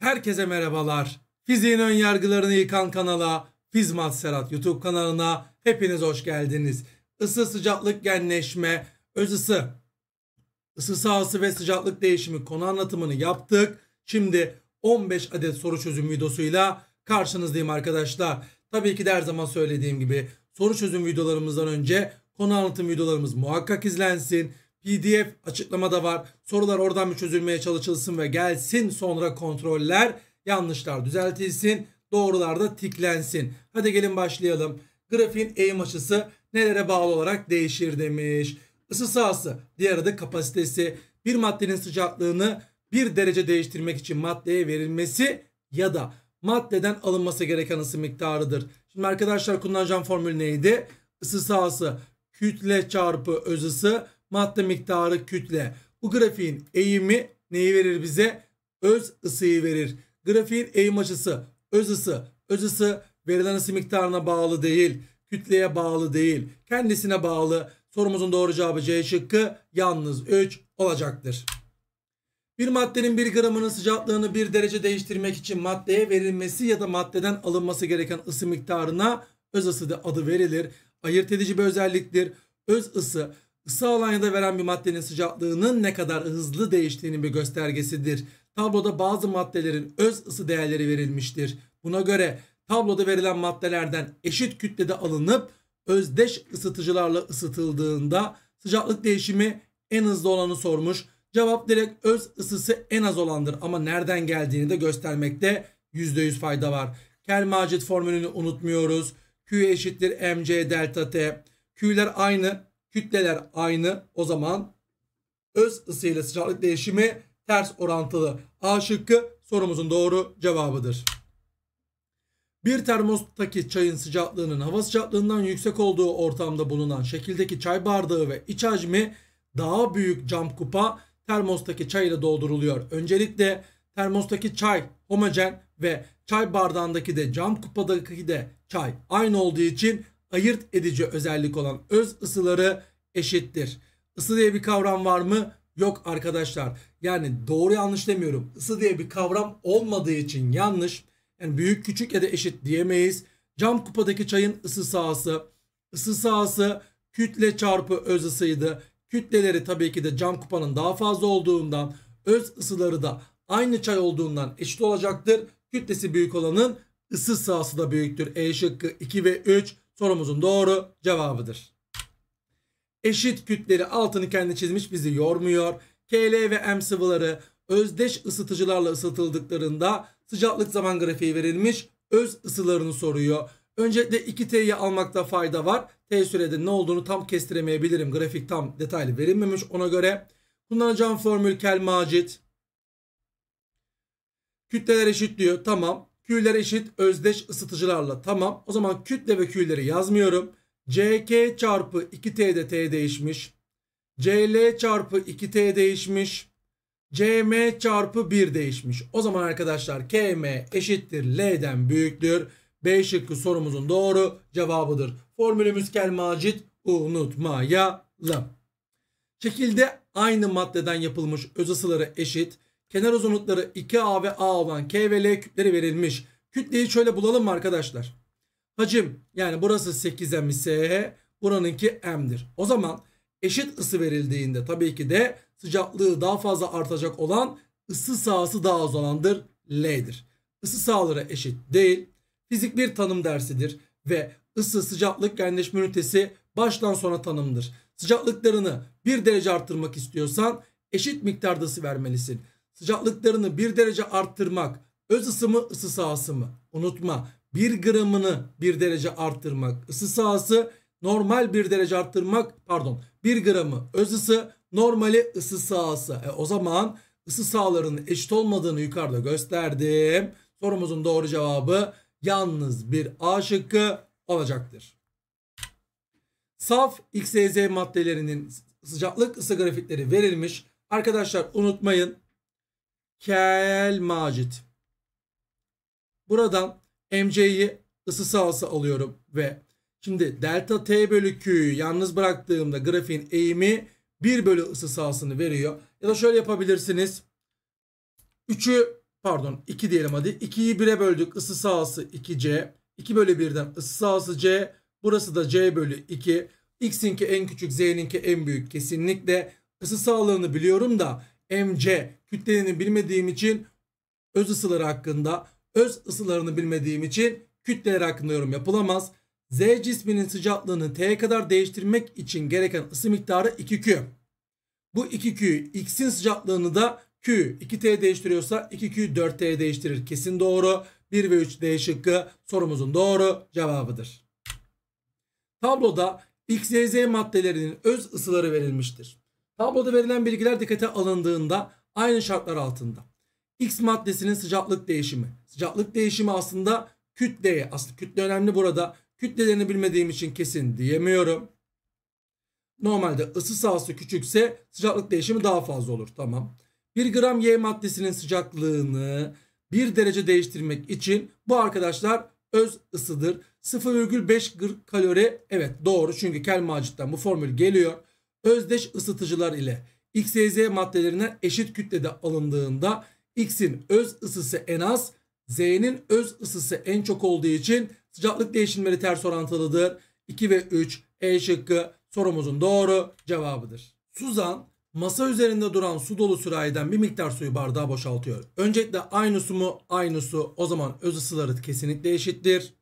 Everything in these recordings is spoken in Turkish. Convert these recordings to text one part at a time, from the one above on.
Herkese merhabalar. Fiziğin ön yargılarını yıkan kanala Fizmat Serhat YouTube kanalına hepiniz hoş geldiniz. Isı sıcaklık genleşme, öz ısı, ısı sahası ve sıcaklık değişimi konu anlatımını yaptık. Şimdi 15 adet soru çözüm videosuyla karşınızdayım arkadaşlar. Tabii ki de her zaman söylediğim gibi soru çözüm videolarımızdan önce konu anlatım videolarımız muhakkak izlensin. PDF açıklamada var. Sorular oradan mı çözülmeye çalışılsın ve gelsin sonra kontroller. Yanlışlar düzeltilsin. Doğrular da tiklensin. Hadi gelin başlayalım. Grafiğin eğim açısı nelere bağlı olarak değişir demiş. Isı sahası, diğer adı kapasitesi. Bir maddenin sıcaklığını bir derece değiştirmek için maddeye verilmesi ya da maddeden alınması gereken ısı miktarıdır. Şimdi arkadaşlar kullanacağım formül neydi? Isı sahası kütle çarpı öz ısı madde miktarı kütle. Bu grafiğin eğimi neyi verir bize? Öz ısıyı verir. Grafiğin eğim açısı öz ısı. Öz ısı verilen ısı miktarına bağlı değil. Kütleye bağlı değil. Kendisine bağlı. Sorumuzun doğru cevabı C şıkkı yalnız 3 olacaktır. Bir maddenin bir gramının sıcaklığını bir derece değiştirmek için maddeye verilmesi ya da maddeden alınması gereken ısı miktarına öz ısı da adı verilir. Ayırt edici bir özelliktir. Öz ısı Kısa da veren bir maddenin sıcaklığının ne kadar hızlı değiştiğinin bir göstergesidir. Tabloda bazı maddelerin öz ısı değerleri verilmiştir. Buna göre tabloda verilen maddelerden eşit kütlede alınıp özdeş ısıtıcılarla ısıtıldığında sıcaklık değişimi en hızlı olanı sormuş. Cevap direkt öz ısısı en az olandır ama nereden geldiğini de göstermekte %100 fayda var. Kermacit formülünü unutmuyoruz. Q eşittir mc delta t. Q'ler aynı Kütleler aynı. O zaman öz ısı ile sıcaklık değişimi ters orantılı. A şıkkı sorumuzun doğru cevabıdır. Bir termostaki çayın sıcaklığının hava sıcaklığından yüksek olduğu ortamda bulunan şekildeki çay bardağı ve iç hacmi daha büyük cam kupa termostaki çay ile dolduruluyor. Öncelikle termostaki çay homojen ve çay bardağındaki de cam kupadaki de çay aynı olduğu için ayırt edici özellik olan öz ısıları eşittir. Isı diye bir kavram var mı? Yok arkadaşlar. Yani doğru yanlış demiyorum. Isı diye bir kavram olmadığı için yanlış. Yani büyük küçük ya da eşit diyemeyiz. Cam kupadaki çayın ısı sahası. Isı sahası kütle çarpı öz ısıydı. Kütleleri tabii ki de cam kupanın daha fazla olduğundan öz ısıları da aynı çay olduğundan eşit olacaktır. Kütlesi büyük olanın ısı sahası da büyüktür. E şıkkı 2 ve 3 sorumuzun doğru cevabıdır. Eşit kütleli altını kendi çizmiş bizi yormuyor. KL ve M sıvıları özdeş ısıtıcılarla ısıtıldıklarında sıcaklık zaman grafiği verilmiş öz ısılarını soruyor. Öncelikle 2T'yi almakta fayda var. T sürede ne olduğunu tam kestiremeyebilirim. Grafik tam detaylı verilmemiş ona göre. Kullanacağım formül kel macit. Kütleler eşitliyor. Tamam. Q'ler eşit özdeş ısıtıcılarla. Tamam. O zaman kütle ve Q'leri yazmıyorum. CK çarpı 2T'de T değişmiş. CL çarpı 2T değişmiş. CM çarpı 1 değişmiş. O zaman arkadaşlar KM eşittir L'den büyüktür. B şıkkı sorumuzun doğru cevabıdır. Formülümüz kel macit unutmayalım. Şekilde aynı maddeden yapılmış öz ısıları eşit kenar uzunlukları 2A ve A olan K ve L küpleri verilmiş. Kütleyi şöyle bulalım mı arkadaşlar? Hacim yani burası 8M ise buranınki M'dir. O zaman eşit ısı verildiğinde tabii ki de sıcaklığı daha fazla artacak olan ısı sahası daha az olandır L'dir. Isı sahaları eşit değil. Fizik bir tanım dersidir ve ısı sıcaklık yerleşme ünitesi baştan sona tanımdır. Sıcaklıklarını 1 derece arttırmak istiyorsan eşit miktarda ısı vermelisin sıcaklıklarını bir derece arttırmak öz ısı mı ısı sahası mı? Unutma bir gramını bir derece arttırmak ısı sahası normal bir derece arttırmak pardon bir gramı öz ısı normali ısı sahası. E, o zaman ısı sahalarının eşit olmadığını yukarıda gösterdim. Sorumuzun doğru cevabı yalnız bir A şıkkı olacaktır. Saf XYZ maddelerinin sıcaklık ısı grafikleri verilmiş. Arkadaşlar unutmayın Kel Macit. Buradan MC'yi ısı sahası alıyorum ve şimdi delta T bölü Q'yu yalnız bıraktığımda grafiğin eğimi 1 bölü ısı sahasını veriyor. Ya da şöyle yapabilirsiniz. 3'ü pardon 2 diyelim hadi. 2'yi 1'e böldük ısı sahası 2C. 2 bölü 1'den ısı sahası C. Burası da C bölü 2. X'inki en küçük Z'ninki en büyük kesinlikle. Isı sağlığını biliyorum da MC kütlelerini bilmediğim için öz ısıları hakkında, öz ısılarını bilmediğim için kütleler hakkında yorum yapılamaz. Z cisminin sıcaklığını T'ye kadar değiştirmek için gereken ısı miktarı 2Q. Bu 2Q X'in sıcaklığını da Q 2T değiştiriyorsa 2Q 4 t değiştirir. Kesin doğru. 1 ve 3 D şıkkı sorumuzun doğru cevabıdır. Tabloda XYZ maddelerinin öz ısıları verilmiştir. Tabloda verilen bilgiler dikkate alındığında aynı şartlar altında. X maddesinin sıcaklık değişimi. Sıcaklık değişimi aslında kütleye. Aslında kütle önemli burada. Kütlelerini bilmediğim için kesin diyemiyorum. Normalde ısı sahası küçükse sıcaklık değişimi daha fazla olur. Tamam. 1 gram Y maddesinin sıcaklığını 1 derece değiştirmek için bu arkadaşlar öz ısıdır. 0,5 kalori evet doğru çünkü Kelmacit'ten bu formül geliyor özdeş ısıtıcılar ile X, Y, Z maddelerine eşit kütlede alındığında X'in öz ısısı en az, Z'nin öz ısısı en çok olduğu için sıcaklık değişimleri ters orantılıdır. 2 ve 3 E şıkkı sorumuzun doğru cevabıdır. Suzan masa üzerinde duran su dolu sürahiden bir miktar suyu bardağa boşaltıyor. Öncelikle aynı su mu? Aynı su. O zaman öz ısıları kesinlikle eşittir.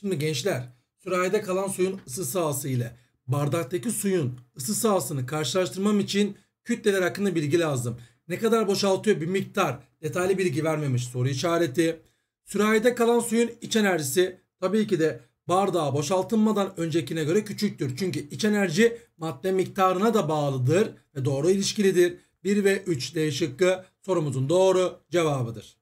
Şimdi gençler sürahide kalan suyun ısı sahası ile Bardaktaki suyun ısı sahasını karşılaştırmam için kütleler hakkında bilgi lazım. Ne kadar boşaltıyor bir miktar detaylı bilgi vermemiş soru işareti. Sürahide kalan suyun iç enerjisi tabii ki de bardağa boşaltılmadan öncekine göre küçüktür. Çünkü iç enerji madde miktarına da bağlıdır ve doğru ilişkilidir. 1 ve 3 D şıkkı sorumuzun doğru cevabıdır.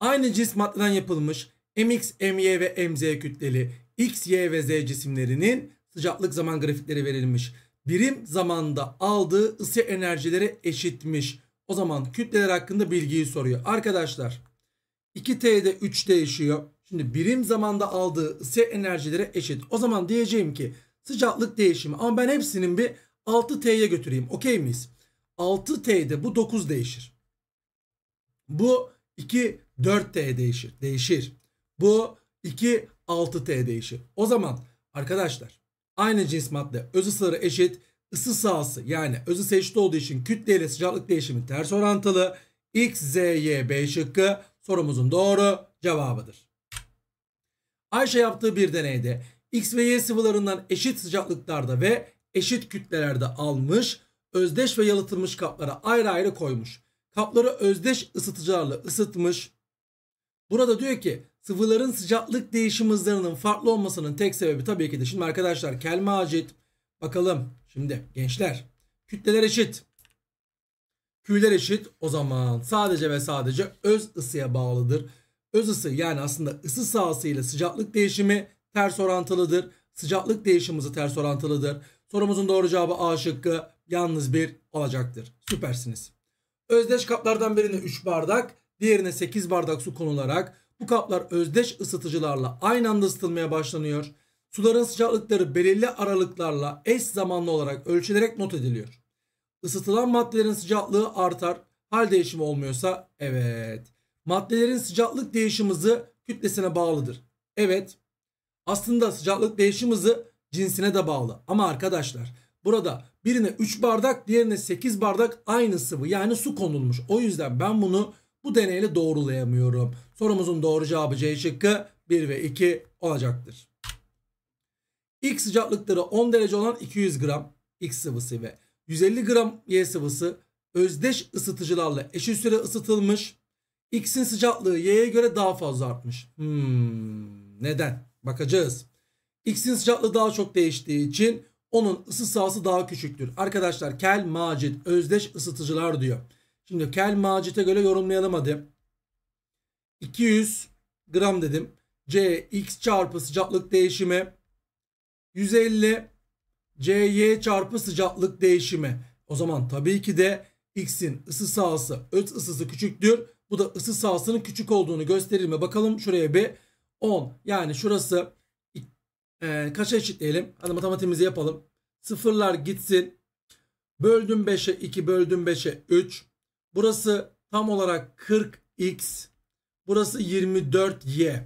Aynı cisim maddeden yapılmış MX, MY ve MZ kütleli X, Y ve Z cisimlerinin sıcaklık zaman grafikleri verilmiş. Birim zamanda aldığı ısı enerjilere eşitmiş. O zaman kütleler hakkında bilgiyi soruyor. Arkadaşlar 2T'de 3 değişiyor. Şimdi birim zamanda aldığı ısı enerjilere eşit. O zaman diyeceğim ki sıcaklık değişimi ama ben hepsinin bir 6T'ye götüreyim. Okey miyiz? 6T'de bu 9 değişir. Bu 2 4T değişir. Değişir. Bu 2 6T değişir. O zaman arkadaşlar aynı cins madde öz ısıları eşit, ısı sahası yani öz ısı eşit olduğu için kütle ile sıcaklık değişimi ters orantılı. X, Z, Y, B şıkkı sorumuzun doğru cevabıdır. Ayşe yaptığı bir deneyde X ve Y sıvılarından eşit sıcaklıklarda ve eşit kütlelerde almış, özdeş ve yalıtılmış kaplara ayrı ayrı koymuş. Kapları özdeş ısıtıcılarla ısıtmış. Burada diyor ki Sıvıların sıcaklık değişim hızlarının farklı olmasının tek sebebi tabii ki de. Şimdi arkadaşlar kelme acit. Bakalım şimdi gençler. Kütleler eşit. Küller eşit. O zaman sadece ve sadece öz ısıya bağlıdır. Öz ısı yani aslında ısı sahası ile sıcaklık değişimi ters orantılıdır. Sıcaklık değişimimizi ters orantılıdır. Sorumuzun doğru cevabı A şıkkı yalnız bir olacaktır. Süpersiniz. Özdeş kaplardan birine 3 bardak, diğerine 8 bardak su konularak bu kaplar özdeş ısıtıcılarla aynı anda ısıtılmaya başlanıyor. Suların sıcaklıkları belirli aralıklarla eş zamanlı olarak ölçülerek not ediliyor. Isıtılan maddelerin sıcaklığı artar. Hal değişimi olmuyorsa evet. Maddelerin sıcaklık değişim hızı kütlesine bağlıdır. Evet. Aslında sıcaklık değişim hızı cinsine de bağlı. Ama arkadaşlar burada birine 3 bardak diğerine 8 bardak aynı sıvı yani su konulmuş. O yüzden ben bunu bu deneyle doğrulayamıyorum. Sorumuzun doğru cevabı C şıkkı 1 ve 2 olacaktır. X sıcaklıkları 10 derece olan 200 gram X sıvısı ve 150 gram Y sıvısı özdeş ısıtıcılarla eşit süre ısıtılmış. X'in sıcaklığı Y'ye göre daha fazla artmış. Hmm, neden? Bakacağız. X'in sıcaklığı daha çok değiştiği için onun ısı sahası daha küçüktür. Arkadaşlar Kel Macit özdeş ısıtıcılar diyor. Şimdi kel macite göre yorumlayalım hadi. 200 gram dedim. C x çarpı sıcaklık değişimi 150 C y çarpı sıcaklık değişimi. O zaman tabii ki de x'in ısı sahası öz ısısı küçüktür. Bu da ısı sahasının küçük olduğunu gösterir mi? Bakalım şuraya bir 10. Yani şurası e, kaça eşitleyelim? Hadi matematiğimizi yapalım. Sıfırlar gitsin. Böldüm 5'e 2 böldüm 5'e 3. Burası tam olarak 40x. Burası 24y.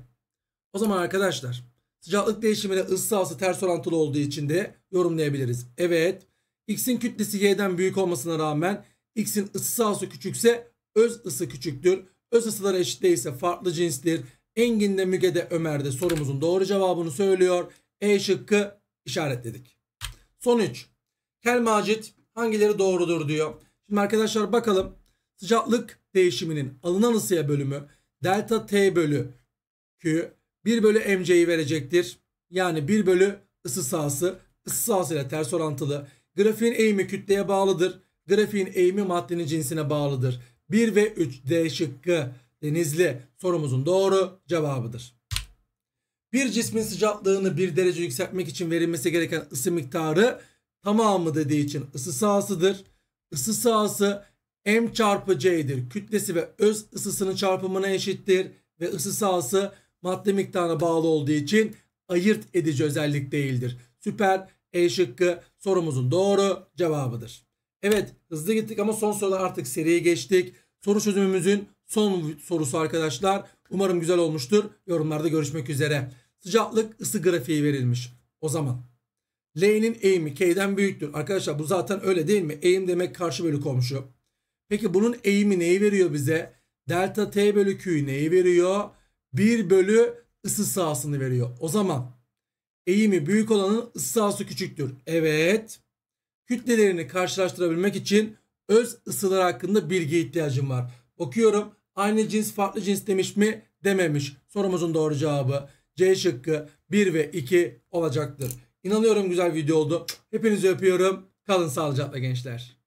O zaman arkadaşlar sıcaklık değişimine ısı sahası ters orantılı olduğu için de yorumlayabiliriz. Evet x'in kütlesi y'den büyük olmasına rağmen x'in ısı sahası küçükse öz ısı küçüktür. Öz ısıları eşit değilse farklı cinstir. Engin de Müge de Ömer de sorumuzun doğru cevabını söylüyor. E şıkkı işaretledik. Son 3. Kel Macit hangileri doğrudur diyor. Şimdi arkadaşlar bakalım Sıcaklık değişiminin alınan ısıya bölümü delta T bölü Q 1 bölü mc'yi verecektir. Yani 1 bölü ısı sahası ısı sahası ile ters orantılı. Grafiğin eğimi kütleye bağlıdır. Grafiğin eğimi maddenin cinsine bağlıdır. 1 ve 3 D şıkkı denizli sorumuzun doğru cevabıdır. Bir cismin sıcaklığını 1 derece yükseltmek için verilmesi gereken ısı miktarı tamamı dediği için ısı sahasıdır. Isı sahası M çarpı C'dir. Kütlesi ve öz ısısının çarpımına eşittir ve ısı sahası madde miktarına bağlı olduğu için ayırt edici özellik değildir. Süper E şıkkı sorumuzun doğru cevabıdır. Evet hızlı gittik ama son sorular artık seriye geçtik. Soru çözümümüzün son sorusu arkadaşlar. Umarım güzel olmuştur. Yorumlarda görüşmek üzere. Sıcaklık ısı grafiği verilmiş. O zaman L'nin eğimi K'den büyüktür. Arkadaşlar bu zaten öyle değil mi? Eğim demek karşı bölü komşu. Peki bunun eğimi neyi veriyor bize? Delta T bölü Q'yu neyi veriyor? 1 bölü ısı sahasını veriyor. O zaman eğimi büyük olanın ısı sahası küçüktür. Evet. Kütlelerini karşılaştırabilmek için öz ısılar hakkında bilgi ihtiyacım var. Okuyorum. aynı cins farklı cins demiş mi dememiş. Sorumuzun doğru cevabı C şıkkı 1 ve 2 olacaktır. İnanıyorum güzel video oldu. Hepinizi öpüyorum. Kalın sağlıcakla gençler.